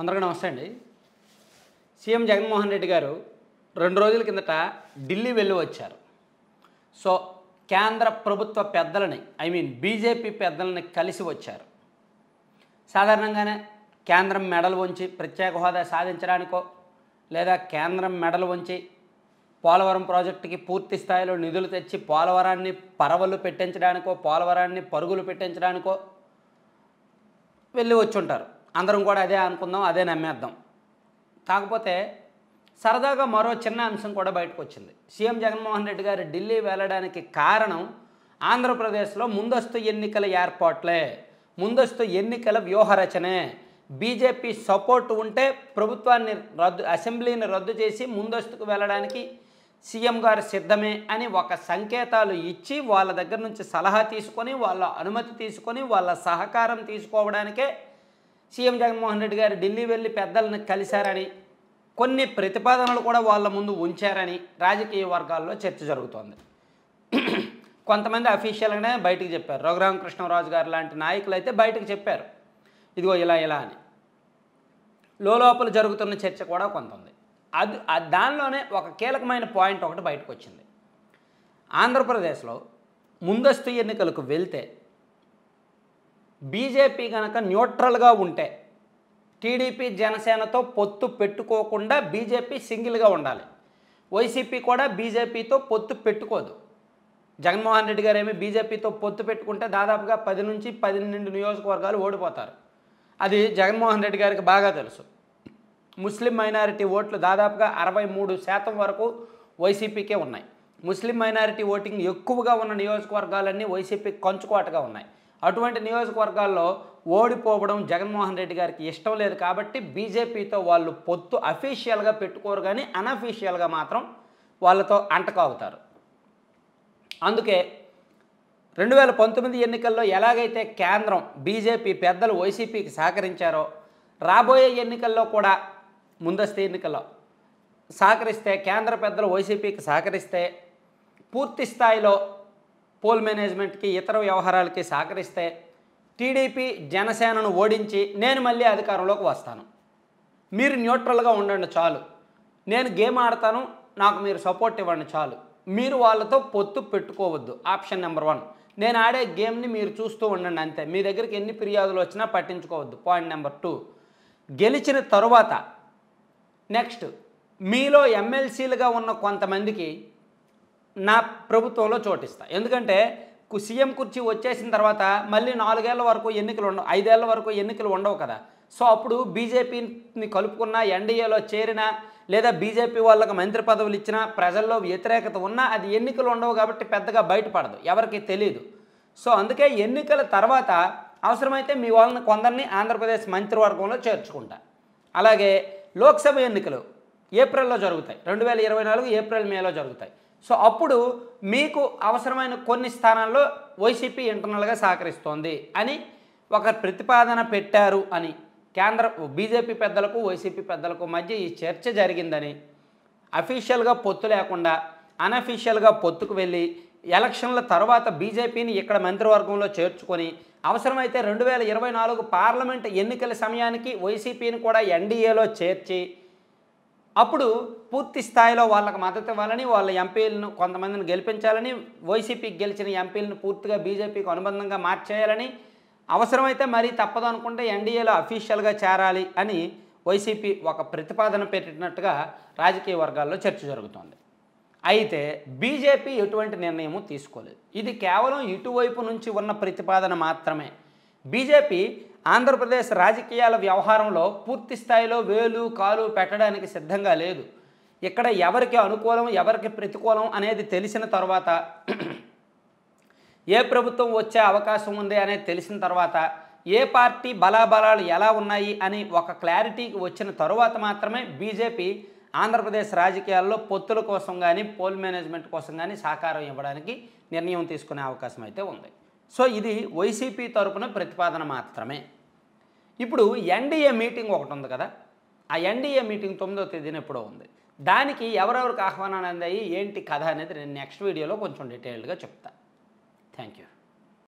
అందరికీ నమస్తే అండి సీఎం జగన్మోహన్ రెడ్డి గారు రెండు రోజుల కిందట ఢిల్లీ వెళ్ళి వచ్చారు సో కేంద్ర ప్రభుత్వ పెద్దలని ఐ మీన్ బీజేపీ పెద్దలని కలిసి వచ్చారు సాధారణంగానే కేంద్రం మెడలు వంచి ప్రత్యేక హోదా సాధించడానికో లేదా కేంద్రం మెడలు వంచి పోలవరం ప్రాజెక్టుకి పూర్తి స్థాయిలో నిధులు తెచ్చి పోలవరాన్ని పరవలు పెట్టించడానికో పోలవరాన్ని పరుగులు పెట్టించడానికో వెళ్ళి వచ్చుంటారు అందరం కూడా అదే అనుకుందాం అదే నమ్మేద్దాం కాకపోతే సరదాగా మరో చిన్న అంశం కూడా బయటకు వచ్చింది సీఎం జగన్మోహన్ రెడ్డి గారు ఢిల్లీ వెళ్ళడానికి కారణం ఆంధ్రప్రదేశ్లో ముందస్తు ఎన్నికల ఏర్పాట్లే ముందస్తు ఎన్నికల వ్యూహరచనే బీజేపీ సపోర్ట్ ఉంటే ప్రభుత్వాన్ని రద్దు అసెంబ్లీని రద్దు చేసి ముందస్తుకు వెళ్ళడానికి సీఎం గారు సిద్ధమే అని ఒక సంకేతాలు ఇచ్చి వాళ్ళ దగ్గర నుంచి సలహా తీసుకొని వాళ్ళ అనుమతి తీసుకొని వాళ్ళ సహకారం తీసుకోవడానికే సీఎం జగన్మోహన్ రెడ్డి గారు ఢిల్లీ వెళ్ళి పెద్దలను కలిశారని కొన్ని ప్రతిపాదనలు కూడా వాళ్ళ ముందు ఉంచారని రాజకీయ వర్గాల్లో చర్చ జరుగుతోంది కొంతమంది అఫీషియల్గానే బయటకు చెప్పారు రఘురామ కృష్ణరాజు గారు లాంటి నాయకులు అయితే బయటకు చెప్పారు ఇదిగో ఇలా ఇలా అని లోపల జరుగుతున్న చర్చ కూడా కొంత ఉంది అది దానిలోనే ఒక కీలకమైన పాయింట్ ఒకటి బయటకు వచ్చింది ఆంధ్రప్రదేశ్లో ముందస్తు ఎన్నికలకు వెళ్తే బీజేపీ కనుక న్యూట్రల్గా ఉంటే టీడీపీ జనసేనతో పొత్తు పెట్టుకోకుండా బీజేపీ సింగిల్గా ఉండాలి వైసీపీ కూడా బీజేపీతో పొత్తు పెట్టుకోదు జగన్మోహన్ రెడ్డి గారు ఏమి బీజేపీతో పొత్తు పెట్టుకుంటే దాదాపుగా పది నుంచి పన్నెండు నియోజకవర్గాలు ఓడిపోతారు అది జగన్మోహన్ రెడ్డి గారికి బాగా తెలుసు ముస్లిం మైనారిటీ ఓట్లు దాదాపుగా అరవై మూడు శాతం వరకు వైసీపీకే ఉన్నాయి ముస్లిం మైనారిటీ ఓటింగ్ ఎక్కువగా ఉన్న నియోజకవర్గాలన్నీ వైసీపీ కంచుకోటగా ఉన్నాయి అటువంటి నియోజకవర్గాల్లో ఓడిపోవడం జగన్మోహన్ రెడ్డి గారికి ఇష్టం లేదు కాబట్టి బీజేపీతో వాళ్ళు పొత్తు అఫీషియల్గా పెట్టుకోరు కానీ అనఫీషియల్గా మాత్రం వాళ్ళతో అంటకాగుతారు అందుకే రెండు వేల పంతొమ్మిది ఎన్నికల్లో ఎలాగైతే కేంద్రం బీజేపీ పెద్దలు వైసీపీకి సహకరించారో రాబోయే ఎన్నికల్లో కూడా ముందస్తు ఎన్నికల్లో సహకరిస్తే కేంద్ర పెద్దలు వైసీపీకి సహకరిస్తే పూర్తి స్థాయిలో పోల్ మేనేజ్మెంట్కి ఇతర వ్యవహారాలకి సహకరిస్తే టీడీపీ జనసేనను ఓడించి నేను మళ్ళీ అధికారంలోకి వస్తాను మీరు న్యూట్రల్గా ఉండండి చాలు నేను గేమ్ ఆడతాను నాకు మీరు సపోర్ట్ ఇవ్వండి చాలు మీరు వాళ్ళతో పొత్తు పెట్టుకోవద్దు ఆప్షన్ నెంబర్ వన్ నేను ఆడే గేమ్ని మీరు చూస్తూ ఉండండి అంతే మీ దగ్గరికి ఎన్ని ఫిర్యాదులు వచ్చినా పట్టించుకోవద్దు పాయింట్ నెంబర్ టూ గెలిచిన తరువాత నెక్స్ట్ మీలో ఎమ్మెల్సీలుగా ఉన్న కొంతమందికి నా ప్రభుత్వంలో చోటిస్తా ఎందుకంటే సీఎం కుర్చీ వచ్చేసిన తర్వాత మళ్ళీ నాలుగేళ్ల వరకు ఎన్నికలు ఉండవు ఐదేళ్ల వరకు ఎన్నికలు ఉండవు కదా సో అప్పుడు బీజేపీని కలుపుకున్న ఎన్డీఏలో చేరిన లేదా బీజేపీ వాళ్ళకు మంత్రి పదవులు ఇచ్చినా ప్రజల్లో వ్యతిరేకత ఉన్నా అది ఎన్నికలు ఉండవు కాబట్టి పెద్దగా బయటపడదు ఎవరికి తెలియదు సో అందుకే ఎన్నికల తర్వాత అవసరమైతే మీ వాళ్ళని కొందరిని ఆంధ్రప్రదేశ్ మంత్రివర్గంలో చేర్చుకుంటా అలాగే లోక్సభ ఎన్నికలు ఏప్రిల్లో జరుగుతాయి రెండు వేల ఇరవై నాలుగు ఏప్రిల్ మేలో జరుగుతాయి సో అప్పుడు మీకు అవసరమైన కొన్ని స్థానాల్లో వైసీపీ ఇంటర్నల్గా సహకరిస్తోంది అని ఒక ప్రతిపాదన పెట్టారు అని కేంద్ర బీజేపీ పెద్దలకు వైసీపీ పెద్దలకు మధ్య ఈ చర్చ జరిగిందని అఫీషియల్గా పొత్తు లేకుండా అనఫీషియల్గా పొత్తుకు వెళ్ళి ఎలక్షన్ల తర్వాత బీజేపీని ఇక్కడ మంత్రివర్గంలో చేర్చుకొని అవసరమైతే రెండు వేల ఇరవై నాలుగు పార్లమెంట్ ఎన్నికల సమయానికి వైసీపీని కూడా ఎన్డీఏలో చేర్చి అప్పుడు పూర్తి స్థాయిలో వాళ్ళకు మద్దతు ఇవ్వాలని వాళ్ళ ఎంపీలను కొంతమందిని గెలిపించాలని వైసీపీకి గెలిచిన ఎంపీలను పూర్తిగా బీజేపీకి అనుబంధంగా మార్చేయాలని అవసరమైతే మరీ తప్పదు అనుకుంటే ఎన్డీఏలో అఫీషియల్గా చేరాలి అని వైసీపీ ఒక ప్రతిపాదన పెట్టినట్టుగా రాజకీయ వర్గాల్లో చర్చ జరుగుతోంది అయితే బీజేపీ ఎటువంటి నిర్ణయము తీసుకోలేదు ఇది కేవలం ఇటువైపు నుంచి ఉన్న ప్రతిపాదన మాత్రమే బీజేపీ ఆంధ్రప్రదేశ్ రాజకీయాల వ్యవహారంలో పూర్తి స్థాయిలో వేలు కాలు పెట్టడానికి సిద్ధంగా లేదు ఇక్కడ ఎవరికి అనుకూలం ఎవరికి ప్రతికూలం అనేది తెలిసిన తర్వాత ఏ ప్రభుత్వం వచ్చే అవకాశం ఉంది అనేది తెలిసిన తర్వాత ఏ పార్టీ బలాబలాలు ఎలా ఉన్నాయి అని ఒక క్లారిటీకి వచ్చిన తరువాత మాత్రమే బీజేపీ ఆంధ్రప్రదేశ్ రాజకీయాల్లో పొత్తుల కోసం కానీ పోల్ మేనేజ్మెంట్ కోసం కానీ సహకారం ఇవ్వడానికి నిర్ణయం తీసుకునే అవకాశం అయితే ఉంది సో ఇది వైసీపీ తరపున ప్రతిపాదన మాత్రమే ఇప్పుడు ఎన్డీఏ మీటింగ్ ఒకటి ఉంది కదా ఆ ఎన్డీఏ మీటింగ్ తొమ్మిదో తేదీన ఎప్పుడో ఉంది దానికి ఎవరెవరికి ఆహ్వానాలు అందాయి ఏంటి కథ అనేది నేను నెక్స్ట్ వీడియోలో కొంచెం డీటెయిల్డ్గా చెప్తాను థ్యాంక్ యూ